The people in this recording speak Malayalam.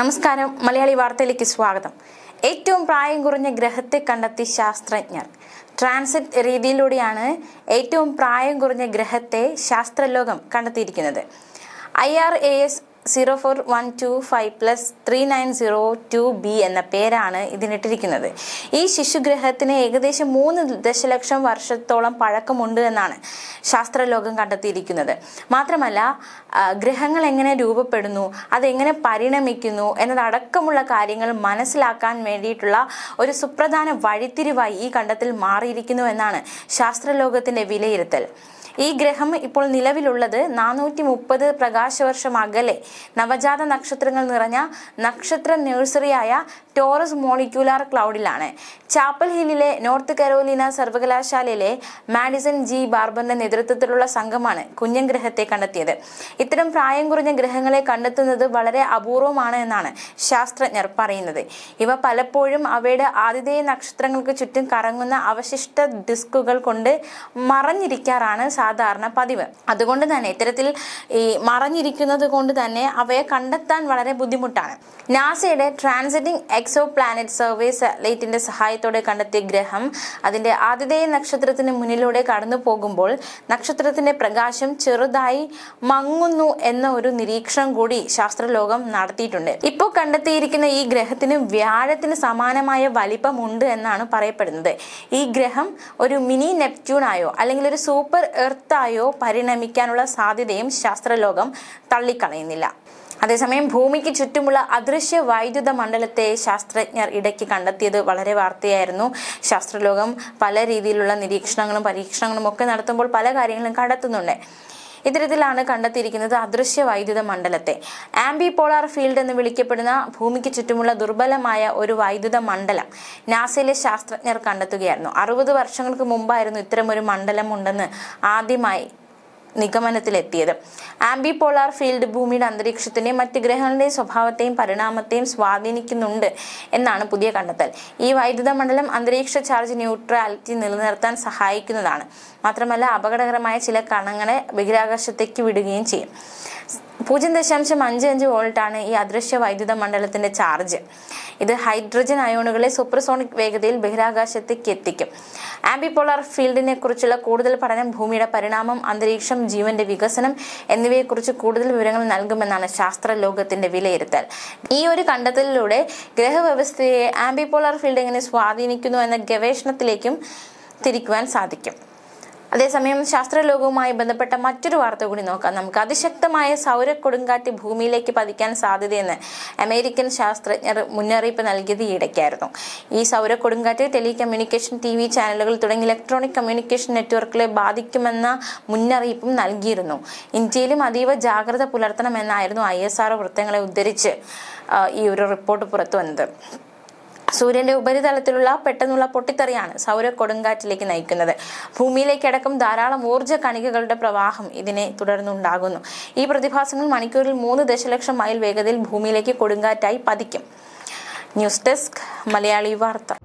നമസ്കാരം മലയാളി വാർത്തയിലേക്ക് സ്വാഗതം ഏറ്റവും പ്രായം കുറഞ്ഞ ഗ്രഹത്തെ കണ്ടെത്തി ശാസ്ത്രജ്ഞർ ട്രാൻസിറ്റ് രീതിയിലൂടെയാണ് ഏറ്റവും പ്രായം കുറഞ്ഞ ഗ്രഹത്തെ ശാസ്ത്രലോകം കണ്ടെത്തിയിരിക്കുന്നത് I R A S zero four one two five plus three nine zero two B എന്ന പേരാണ് ഇതിനിട്ടിരിക്കുന്നത് ഈ ശിശുഗ്രഹത്തിന് ഏകദേശം മൂന്ന് ദശലക്ഷം വർഷത്തോളം പഴക്കമുണ്ട് എന്നാണ് ശാസ്ത്രലോകം കണ്ടെത്തിയിരിക്കുന്നത് മാത്രമല്ല ഗ്രഹങ്ങൾ എങ്ങനെ രൂപപ്പെടുന്നു അതെങ്ങനെ പരിണമിക്കുന്നു എന്നതടക്കമുള്ള കാര്യങ്ങൾ മനസ്സിലാക്കാൻ വേണ്ടിയിട്ടുള്ള ഒരു സുപ്രധാന വഴിത്തിരിവായി ഈ കണ്ടെത്തൽ മാറിയിരിക്കുന്നു എന്നാണ് ശാസ്ത്രലോകത്തിന്റെ വിലയിരുത്തൽ ഈ ഗ്രഹം ഇപ്പോൾ നിലവിലുള്ളത് നാനൂറ്റി മുപ്പത് പ്രകാശവർഷം അകലെ നവജാത നക്ഷത്രങ്ങൾ നിറഞ്ഞ നക്ഷത്ര നഴ്സറിയായ ടോറസ് മോളിക്യൂലാർ ക്ലൗഡിലാണ് ചാപ്പൽ ഹില്ലിലെ നോർത്ത് കരോലിന സർവകലാശാലയിലെ മാഡിസൺ ജി ബാർബറിന്റെ നേതൃത്വത്തിലുള്ള സംഘമാണ് കുഞ്ഞൻ ഗ്രഹത്തെ കണ്ടെത്തിയത് ഇത്തരം പ്രായം കുറഞ്ഞ ഗ്രഹങ്ങളെ കണ്ടെത്തുന്നത് വളരെ അപൂർവമാണ് എന്നാണ് ശാസ്ത്രജ്ഞർ പറയുന്നത് ഇവ പലപ്പോഴും അവയുടെ ആതിഥേയ നക്ഷത്രങ്ങൾക്ക് ചുറ്റും കറങ്ങുന്ന അവശിഷ്ട ഡിസ്കുകൾ കൊണ്ട് മറഞ്ഞിരിക്കാറാണ് സാധാരണ പതിവ് അതുകൊണ്ട് തന്നെ ഇത്തരത്തിൽ ഈ മറഞ്ഞിരിക്കുന്നത് കൊണ്ട് തന്നെ അവയെ കണ്ടെത്താൻ വളരെ ബുദ്ധിമുട്ടാണ് നാസയുടെ ട്രാൻസിറ്റിംഗ് എക്സോ പ്ലാനറ്റ് സർവേ സാറ്റലൈറ്റിന്റെ സഹായത്തോടെ കണ്ടെത്തിയ ഗ്രഹം അതിന്റെ ആതിഥേയ നക്ഷത്രത്തിന് മുന്നിലൂടെ കടന്നു പോകുമ്പോൾ നക്ഷത്രത്തിന്റെ പ്രകാശം ചെറുതായി മങ്ങുന്നു എന്ന ഒരു നിരീക്ഷണം കൂടി ശാസ്ത്രലോകം നടത്തിയിട്ടുണ്ട് ഇപ്പോൾ കണ്ടെത്തിയിരിക്കുന്ന ഈ ഗ്രഹത്തിന് വ്യാഴത്തിന് സമാനമായ വലിപ്പമുണ്ട് എന്നാണ് പറയപ്പെടുന്നത് ഈ ഗ്രഹം ഒരു മിനി നെപ്റ്റ്യൂണായോ അല്ലെങ്കിൽ ഒരു സൂപ്പർ എർത്തായോ പരിണമിക്കാനുള്ള സാധ്യതയും ശാസ്ത്രലോകം തള്ളിക്കളയുന്നില്ല അതേസമയം ഭൂമിക്ക് ചുറ്റുമുള്ള അദൃശ്യ വൈദ്യുത മണ്ഡലത്തെ ശാസ്ത്രജ്ഞർ ഇടയ്ക്ക് കണ്ടെത്തിയത് വളരെ വാർത്തയായിരുന്നു ശാസ്ത്രലോകം പല രീതിയിലുള്ള നിരീക്ഷണങ്ങളും പരീക്ഷണങ്ങളും ഒക്കെ നടത്തുമ്പോൾ പല കാര്യങ്ങളും കണ്ടെത്തുന്നുണ്ട് ഇത്തരത്തിലാണ് കണ്ടെത്തിയിരിക്കുന്നത് അദൃശ്യ വൈദ്യുത മണ്ഡലത്തെ ആംബി പോളാർ ഫീൽഡ് എന്ന് വിളിക്കപ്പെടുന്ന ഭൂമിക്ക് ചുറ്റുമുള്ള ദുർബലമായ ഒരു വൈദ്യുത മണ്ഡലം നാസയിലെ ശാസ്ത്രജ്ഞർ കണ്ടെത്തുകയായിരുന്നു അറുപത് വർഷങ്ങൾക്ക് മുമ്പായിരുന്നു ഇത്തരമൊരു മണ്ഡലം ഉണ്ടെന്ന് ആദ്യമായി നിഗമനത്തിലെത്തിയത് ആംബി പോളാർ ഫീൽഡ് ഭൂമിയുടെ അന്തരീക്ഷത്തിന്റെയും മറ്റ് ഗ്രഹങ്ങളുടെയും സ്വഭാവത്തെയും പരിണാമത്തെയും സ്വാധീനിക്കുന്നുണ്ട് എന്നാണ് പുതിയ കണ്ടെത്തൽ ഈ വൈദ്യുത മണ്ഡലം അന്തരീക്ഷ ചാർജ് ന്യൂട്രാലിറ്റി നിലനിർത്താൻ സഹായിക്കുന്നതാണ് മാത്രമല്ല അപകടകരമായ ചില കണങ്ങളെ ബഹിരാകാശത്തേക്ക് വിടുകയും ചെയ്യും പൂജ്യം ദശാംശം അഞ്ച് അഞ്ച് വോൾട്ടാണ് ഈ അദൃശ്യ വൈദ്യുത മണ്ഡലത്തിന്റെ ചാർജ് ഇത് ഹൈഡ്രജൻ അയോണുകളെ സൂപ്പർസോണിക് വേഗതയിൽ ബഹിരാകാശത്തേക്ക് എത്തിക്കും ആംബിപോളാർ ഫീൽഡിനെ കുറിച്ചുള്ള കൂടുതൽ പഠനം ഭൂമിയുടെ പരിണാമം അന്തരീക്ഷം ജീവന്റെ വികസനം എന്നിവയെക്കുറിച്ച് കൂടുതൽ വിവരങ്ങൾ നൽകുമെന്നാണ് ശാസ്ത്ര ലോകത്തിന്റെ വിലയിരുത്തൽ ഈ ഒരു കണ്ടെത്തലിലൂടെ ഗ്രഹവ്യവസ്ഥയെ ആംബിപോളാർ ഫീൽഡ് എങ്ങനെ സ്വാധീനിക്കുന്നു എന്ന ഗവേഷണത്തിലേക്കും തിരിക്കുവാൻ സാധിക്കും അതേസമയം ശാസ്ത്രലോകവുമായി ബന്ധപ്പെട്ട മറ്റൊരു വാർത്ത കൂടി നോക്കാം നമുക്ക് അതിശക്തമായ സൗര കൊടുങ്കാറ്റ് ഭൂമിയിലേക്ക് പതിക്കാൻ സാധ്യതയെന്ന് അമേരിക്കൻ ശാസ്ത്രജ്ഞർ മുന്നറിയിപ്പ് നൽകിയത് ഈയിടയ്ക്കായിരുന്നു ഈ സൗര കൊടുങ്കാറ്റ് ടെലികമ്മ്യൂണിക്കേഷൻ ടി വി ചാനലുകൾ തുടങ്ങി ഇലക്ട്രോണിക് കമ്മ്യൂണിക്കേഷൻ നെറ്റ്വർക്കുകളെ ബാധിക്കുമെന്ന മുന്നറിയിപ്പും നൽകിയിരുന്നു ഇന്ത്യയിലും അതീവ ജാഗ്രത പുലർത്തണമെന്നായിരുന്നു ഐ എസ് ആർ വൃത്തങ്ങളെ ഉദ്ധരിച്ച് ഈ ഒരു റിപ്പോർട്ട് പുറത്തു വന്നത് സൂര്യന്റെ ഉപരിതലത്തിലുള്ള പെട്ടെന്നുള്ള പൊട്ടിത്തെറിയാണ് സൗര കൊടുങ്കാറ്റിലേക്ക് നയിക്കുന്നത് ഭൂമിയിലേക്കടക്കം ധാരാളം ഊർജ്ജ കണികകളുടെ പ്രവാഹം ഇതിനെ തുടർന്നുണ്ടാകുന്നു ഈ പ്രതിഭാസങ്ങൾ മണിക്കൂറിൽ മൂന്ന് ദശലക്ഷം മൈൽ വേഗതയിൽ ഭൂമിയിലേക്ക് കൊടുങ്കാറ്റായി പതിക്കും ന്യൂസ് ഡെസ്ക് മലയാളി വാർത്ത